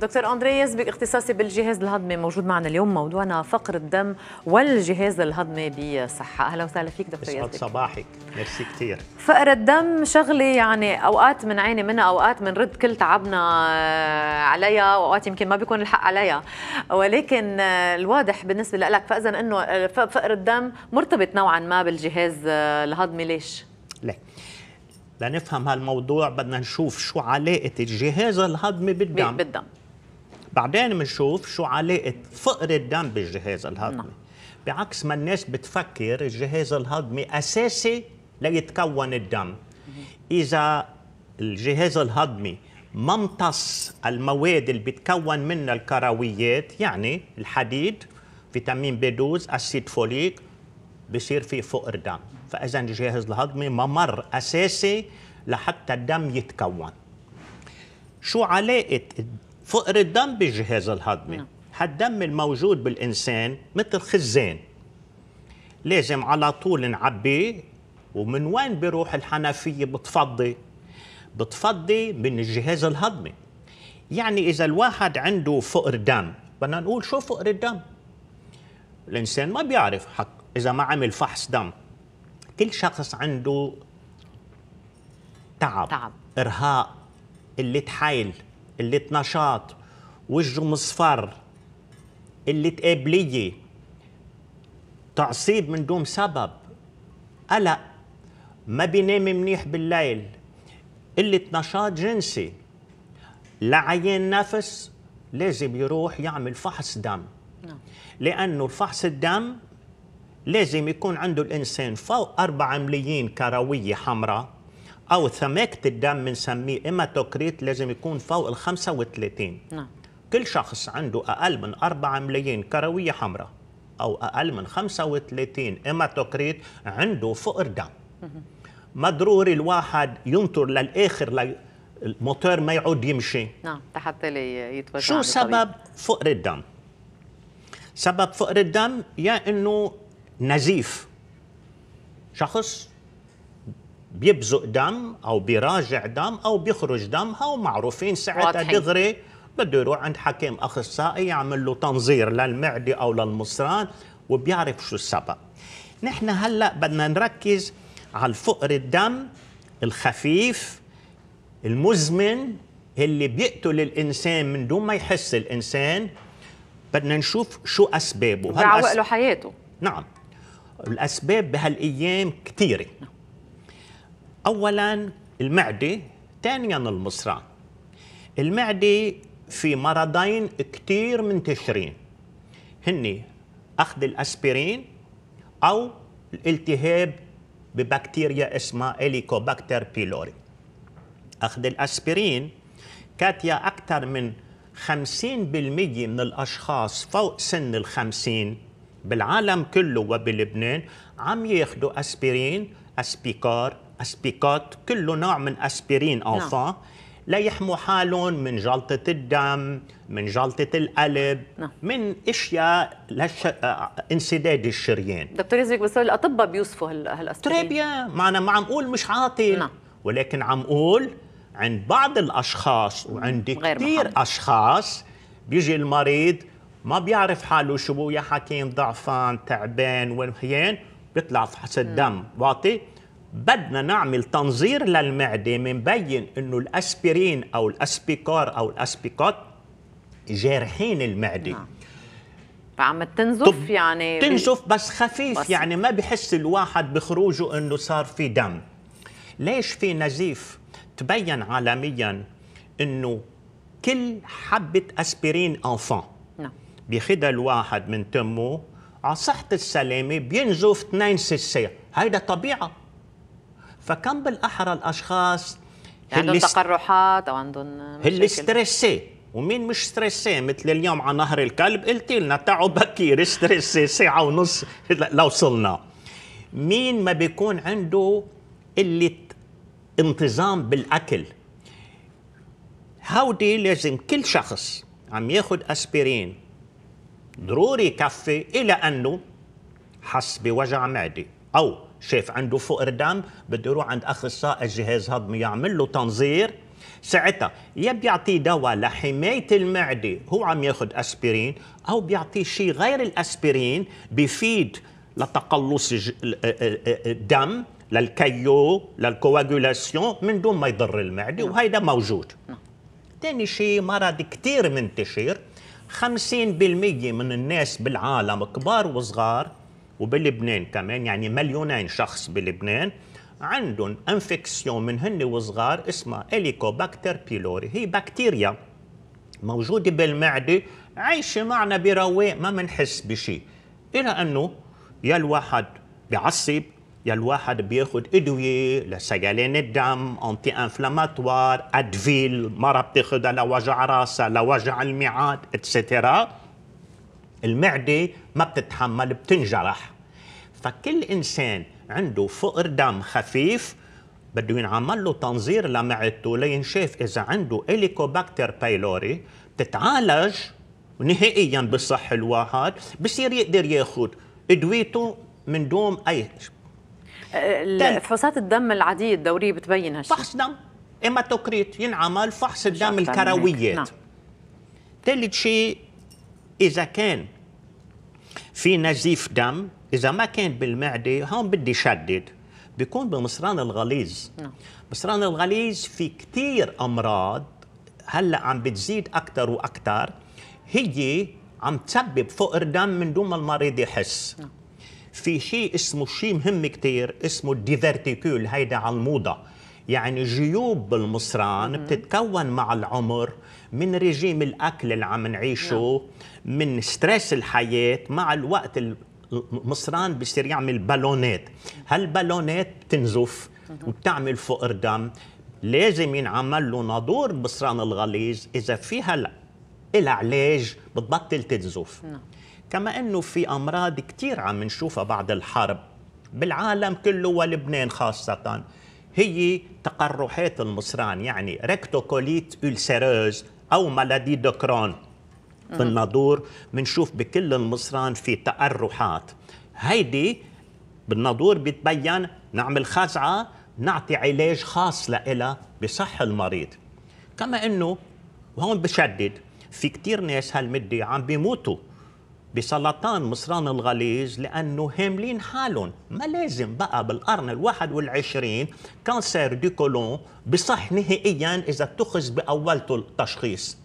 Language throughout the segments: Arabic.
دكتور اندرياس باختصاصي بالجهاز الهضمي موجود معنا اليوم موضوعنا فقر الدم والجهاز الهضمي بصحه اهلا وسهلا فيك دكتور يسعد صباحك ميرسي كثير فقر الدم شغله يعني اوقات بنعاني من منها اوقات بنرد كل تعبنا آه، عليها واوقات يمكن ما بيكون الحق عليها ولكن آه، الواضح بالنسبه لك فاذا انه آه، فقر الدم مرتبط نوعا ما بالجهاز الهضمي ليش ليه؟ لنفهم هالموضوع بدنا نشوف شو علاقة الجهاز الهضمي بالدم بالدم بعدين بنشوف شو علاقة فقر الدم بالجهاز الهضمي نعم. بعكس ما الناس بتفكر الجهاز الهضمي أساسي ليتكون الدم إذا الجهاز الهضمي ممتص المواد اللي بتكون منها الكرويات يعني الحديد فيتامين بي 12 اسيد فوليك بصير في فقر دم فاذا الجهاز الهضمي ممر اساسي لحتى الدم يتكون شو علاقه فقر الدم بالجهاز الهضمي نعم. هالدم الموجود بالانسان مثل خزان لازم على طول نعبيه ومن وين بروح الحنفيه بتفضي بتفضي من الجهاز الهضمي يعني اذا الواحد عنده فقر دم بدنا نقول شو فقر الدم الانسان ما بيعرف حق اذا ما عمل فحص دم كل شخص عنده تعب, تعب. ارهاق قله حيل قله نشاط وجهه مصفر قله قابليه تعصيب من دون سبب قلق ما بينام منيح بالليل قله نشاط جنسي لعيان نفس لازم يروح يعمل فحص دم نعم. لانه الفحص الدم لازم يكون عنده الانسان فوق 4 ملايين كرويه حمراء او ثماكه الدم بنسميه ايماتوكريت لازم يكون فوق ال 35 نعم كل شخص عنده اقل من 4 ملايين كرويه حمراء او اقل من 35 ايماتوكريت عنده فقر دم ما ضروري الواحد ينطر للاخر ل الموتور ما يعود يمشي نعم حتى يتوجع شو سبب فقر الدم؟ سبب فقر الدم يا يعني انه نزيف شخص بيبزق دم او بيراجع دم او بيخرج دم هاو معروفين ساعتها دغري بده يروح عند حكيم اخصائي يعمل له تنظير للمعده او للمصران وبيعرف شو السبب نحن هلا بدنا نركز على فقر الدم الخفيف المزمن اللي بيقتل الانسان من دون ما يحس الانسان بدنا نشوف شو اسبابه بيعوق له حياته نعم الأسباب بهالأيام كثيرة أولا المعدة ثانيا المصران المعدة في مرضين كثير منتشرين هني أخذ الأسبرين أو الالتهاب ببكتيريا اسمها إليكوباكتر بيلوري أخذ الأسبرين كاتيا أكثر من 50% من الأشخاص فوق سن الخمسين بالعالم كله وبلبنان عم ياخذوا اسبرين اسبيكار اسبيكات كله نوع من اسبرين انفان نعم. ليحموا حالهم من جلطة الدم من جلطة القلب نعم. من اشياء لش... انسداد الشريان دكتور يزيك بس الاطباء بيوصفوا هال... هالاسبرين تريبيا ما انا ما عم اقول مش عاطل نعم. ولكن عم اقول عند بعض الاشخاص وعند كثير اشخاص بيجي المريض ما بيعرف حاله شو يا حكيم ضعفان تعبان وين بيطلع فحص الدم واطي بدنا نعمل تنظير للمعده منبين انه الاسبرين او الاسبيكار او الاسبيكات جارحين المعده نعم. فعم تنزف يعني تنزف بس خفيف بس يعني ما بحس الواحد بخروجه انه صار في دم ليش في نزيف تبين عالميا انه كل حبه اسبرين انفان بخدا الواحد من تمه على صحة السلامة بينزف اثنين سسات هيدا طبيعة فكم بالأحرى الأشخاص يعني عندهم تقرحات أو عندهم هل ستريسي ومين مش ستريسي مثل اليوم على نهر الكلب قلت لنا تعوا بكير ستريسي ساعة ونص لوصلنا مين ما بيكون عنده قلة انتظام بالأكل هودي لازم كل شخص عم ياخد أسبرين ضروري يكفي الى انه حس بوجع معدي او شاف عنده فقر دم بده يروح عند اخصائي الجهاز هضمي يعمل له تنظير ساعتها يا بيعطيه دواء لحمايه المعده هو عم ياخذ اسبرين او بيعطيه شيء غير الاسبرين بفيد لتقلص الدم للكيو للكواجولاسيون من دون ما يضر المعده نعم. وهيدا موجود ثاني نعم. شيء مرض كثير منتشر 50% من الناس بالعالم كبار وصغار وبلبنان كمان يعني مليونين شخص بلبنان عندهم انفكسيون من هن وصغار اسمها اليكوباكتر بيلوري هي بكتيريا موجوده بالمعده عايشه معنا برواق ما بنحس بشيء الى انه يا الواحد بيعصب يا الواحد بياخد ادويه لسيلان الدم انتي انفلاماتوار ادفيل مره بتاخدها لوجع راسها لوجع المعاد اتسترا المعده ما بتتحمل بتنجرح فكل انسان عنده فقر دم خفيف بده ينعمل له تنظير لمعدته لينشاف اذا عنده اليكوباكتر بايلوري بتتعالج نهائيا بصح الواحد بصير يقدر ياخذ ادويته من دون اي فحوصات الدم العاديه الدوريه بتبين هالشيء فحص دم هيماتوكريت ينعمل فحص الدم الكرويات نعم. ثالث شيء اذا كان في نزيف دم اذا ما كان بالمعده هون بدي شدد بيكون بمصران الغليظ نعم. مصران الغليظ في كثير امراض هلا عم بتزيد اكثر واكثر هي عم تسبب فقر دم من دون ما المريض يحس نعم. في شيء اسمه شيء مهم كثير اسمه الديفرتيكول هيدا على الموضه يعني جيوب بالمصران بتتكون مع العمر من رجيم الاكل اللي عم نعيشه نعم. من ستريس الحياه مع الوقت المصران بصير يعمل بالونات هالبالونات بتنزف وبتعمل فقر دم لازم ينعمل له نادور بصران الغليظ اذا فيها هلا علاج بتبطل تنزف نعم. كما أنه في أمراض كثير عم نشوفها بعد الحرب بالعالم كله ولبنان خاصة هي تقرحات المصران يعني ريكتوكوليت ألسيروز أو مالادي دو كرون في بنشوف بكل المصران في تقرحات هيدي بالنادور بتبين نعمل خزعة نعطي علاج خاص لها بصح المريض كما انه وهون بشدد في كتير ناس هالمدة عم بيموتوا بسرطان مصران الغليظ لانه هاملين حالهم ما لازم بقى بالقرن الواحد والعشرين كانسر دي كولون بصح نهائيا اذا اتخذ باولته التشخيص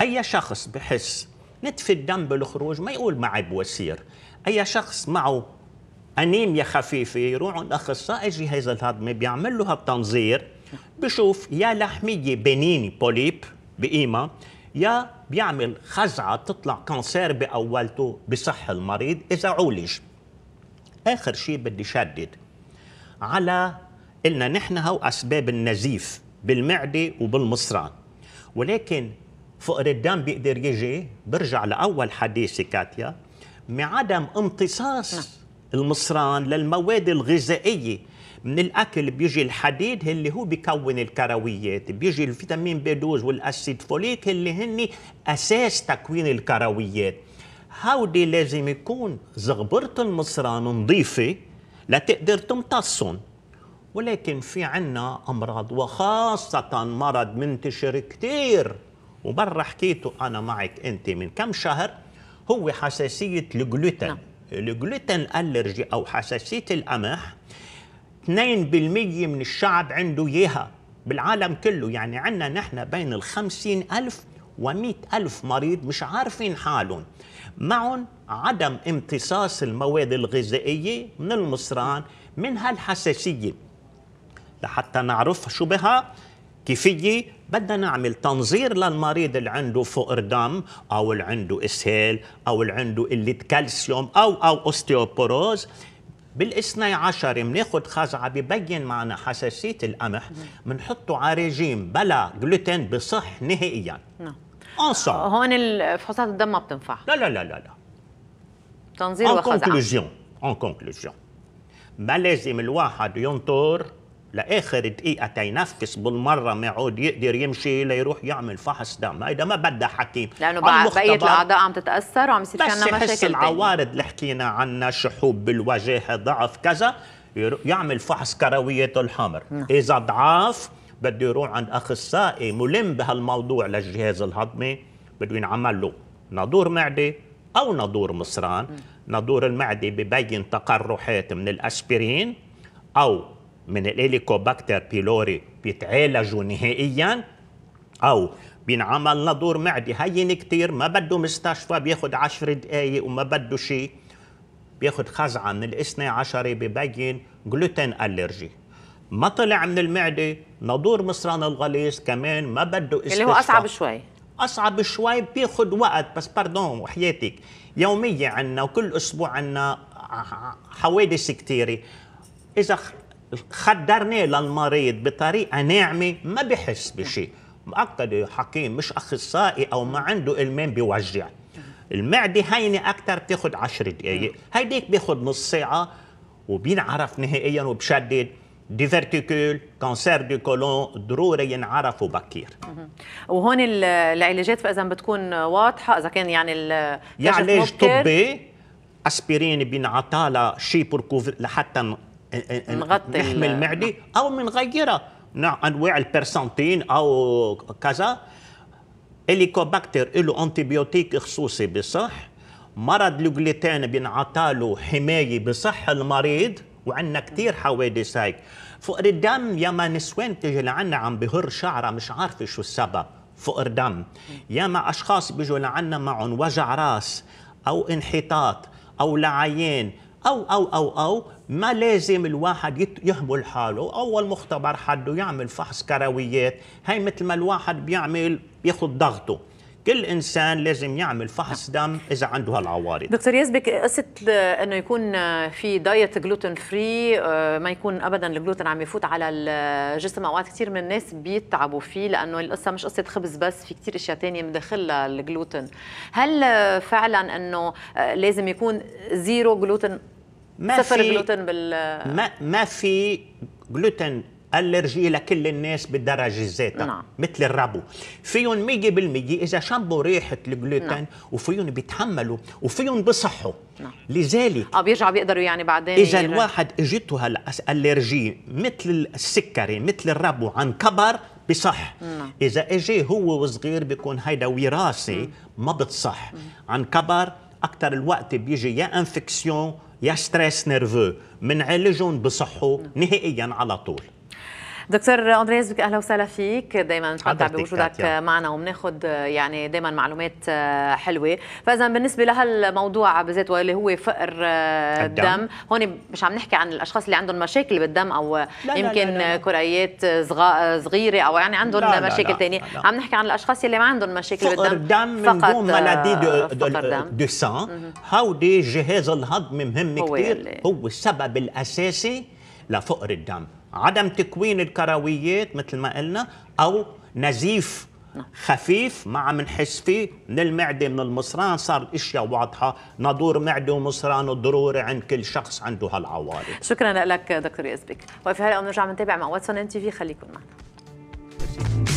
اي شخص بحس نتف الدم بالخروج ما يقول معي بوسير اي شخص معه انيميا خفيفه يروح عند اخصائي جهاز الهضمي بيعمل له هالتنظير بشوف يا لحميه بنيني بوليب بقيمه يا بيعمل خزعة تطلع كانسير بأولته بصح المريض إذا عولج آخر شيء بدي شدد على إلنا نحن هو أسباب النزيف بالمعدة وبالمصران ولكن فقر الدم بيقدر يجي برجع لأول حديثي كاتيا بعدم عدم امتصاص نعم. المصران للمواد الغذائية من الاكل بيجي الحديد اللي هو بيكون الكرويات بيجي الفيتامين بي 12 والاسيد فوليك اللي هن اساس تكوين الكرويات هودي لازم يكون زغبرة المصران نظيفة لتقدر تمتصهم ولكن في عنا أمراض وخاصة مرض منتشر كثير ومرة حكيته أنا معك أنت من كم شهر هو حساسية الجلوتين نعم. الجلوتين ألرجي أو حساسية القمح 2% من الشعب عنده إياها بالعالم كله يعني عندنا نحن بين ال 50 ألف و ألف مريض مش عارفين حالهم معهم عدم امتصاص المواد الغذائية من المصران من هالحساسية لحتى نعرف شو بها كيفية بدنا نعمل تنظير للمريض اللي عنده فقر دم أو اللي عنده إسهال أو اللي عنده قلة كالسيوم أو أو أوستيوبوروز بالاثني عشر بناخذ خزعه ببين معنا حساسيه القمح بنحطه على ريجيم بلا جلوتين بصح نهائيا نعم هون الفحوصات الدم ما بتنفع لا لا لا لا لا تنظير وخزعه اون كونكلوزيون اون كونكلوزيون ما لازم الواحد ينطر لاخر دقيقه تينفس بالمره ما عود يقدر يمشي ليروح يعمل فحص دم هيدا ما بدها حكيم لانه بقيه الاعضاء عم تتاثر وعم يصير في عندنا مشاكل بس العوارض اللي حكينا عنها شحوب بالوجه ضعف كذا يعمل فحص كرويه الحمر م. نعم. اذا ضعاف بده يروح عند اخصائي ملم بهالموضوع للجهاز الهضمي بده ينعمل له نادور معده او نادور مصران نضور نعم. نادور المعده ببين تقرحات من الاسبرين او من الهليكوباكتر بيلوري بيتعالجوا نهائيا او بينعمل نادور معدي هين كتير ما بده مستشفى بياخد عشر دقايق وما بده شيء بياخد خزعة من الاثنى عشر ببين جلوتين ألرجي ما طلع من المعدة نادور مصران الغليظ كمان ما بده استشفى اللي هو أصعب شوي أصعب شوي بياخد وقت بس باردون وحياتك يومية عنا وكل أسبوع عنا حوادث كتيرة إذا خدرناه للمريض بطريقه ناعمه ما بحس بشيء مؤكد حكيم مش اخصائي او ما عنده المام بيوجع المعده هينه اكثر بتاخذ 10 دقائق هيديك بياخذ نص ساعه وبينعرف نهائيا وبشدد ديفرتيكول كانسير دو كولون ضروري ينعرفوا بكير وهون العلاجات فاذا بتكون واضحه اذا كان يعني يعني علاج طبي اسبرين بينعطى لشي لحتى نغطي لحم المعده او بنغيرها نوع انواع البرسنتين او كذا اليكوباكتر له انتيبيوتيك خصوصي بصح مرض الجلوتين بينعطى له حمايه بصح المريض وعندنا كثير حوادث هيك فقر الدم ياما نسوان تجي لعنا عم بهر شعره مش عارفه شو السبب فقر دم ياما اشخاص بيجوا لعنا معهم وجع راس او انحطاط او لعيان او او او او ما لازم الواحد يهمل حاله اول مختبر حده يعمل فحص كرويات هي مثل ما الواحد بيعمل بياخذ ضغطه كل انسان لازم يعمل فحص نعم. دم اذا عنده هالعوارض دكتور يزبك قصه انه يكون في دايت جلوتين فري آه، ما يكون ابدا الجلوتين عم يفوت على الجسم اوقات كثير من الناس بيتعبوا فيه لانه القصه مش قصه خبز بس في كثير اشياء ثانيه مدخلها الجلوتين هل فعلا انه آه، لازم يكون زيرو جلوتين ما صفر جلوتين بال ما ما في جلوتين الرجيه لكل الناس بالدرجه ذاتها نعم. مثل الربو فيهم 100% اذا شموا ريحه الجلوتين نعم. وفيهم بيتحملوا وفيهم بصحوا نعم. لذلك اه بيرجعوا بيقدروا يعني بعدين اذا الواحد اجته هالألرجي مثل السكري مثل الربو عن كبر بصح نعم. اذا اجى هو وصغير بيكون هيدا وراثي ما بتصح مم. عن كبر اكثر الوقت بيجي يا انفكسيون يا ستريس نيرفو منعالجهم بصحوا نعم. نهائيا على طول دكتور اندرياس بك اهلا وسهلا فيك دائما نتمتع بوجودك معنا وبناخذ يعني دائما معلومات آه، حلوه فاذا بالنسبه لهالموضوع بالذات واللي هو فقر آه، الدم هون مش عم نحكي عن الاشخاص اللي عندهم مشاكل بالدم او لا يمكن كريات صغيره او يعني عندهم لا مشاكل ثانيه عم نحكي عن الاشخاص اللي ما عندهم مشاكل فقر بالدم فقط فقط آه، مالادي دو, دو, دو سان هودي جهاز الهضم مهم كثير هو السبب الاساسي لفقر الدم عدم تكوين الكرويات مثل ما قلنا او نزيف نعم. خفيف ما عم نحس فيه من المعده من المصران صار الاشياء واضحه نادور معده ومصران وضروري عند كل شخص عنده هالعوارض شكرا لك دكتور يزبك وفي هلا بنرجع بنتابع مع واتسون ام تي في خليكم معنا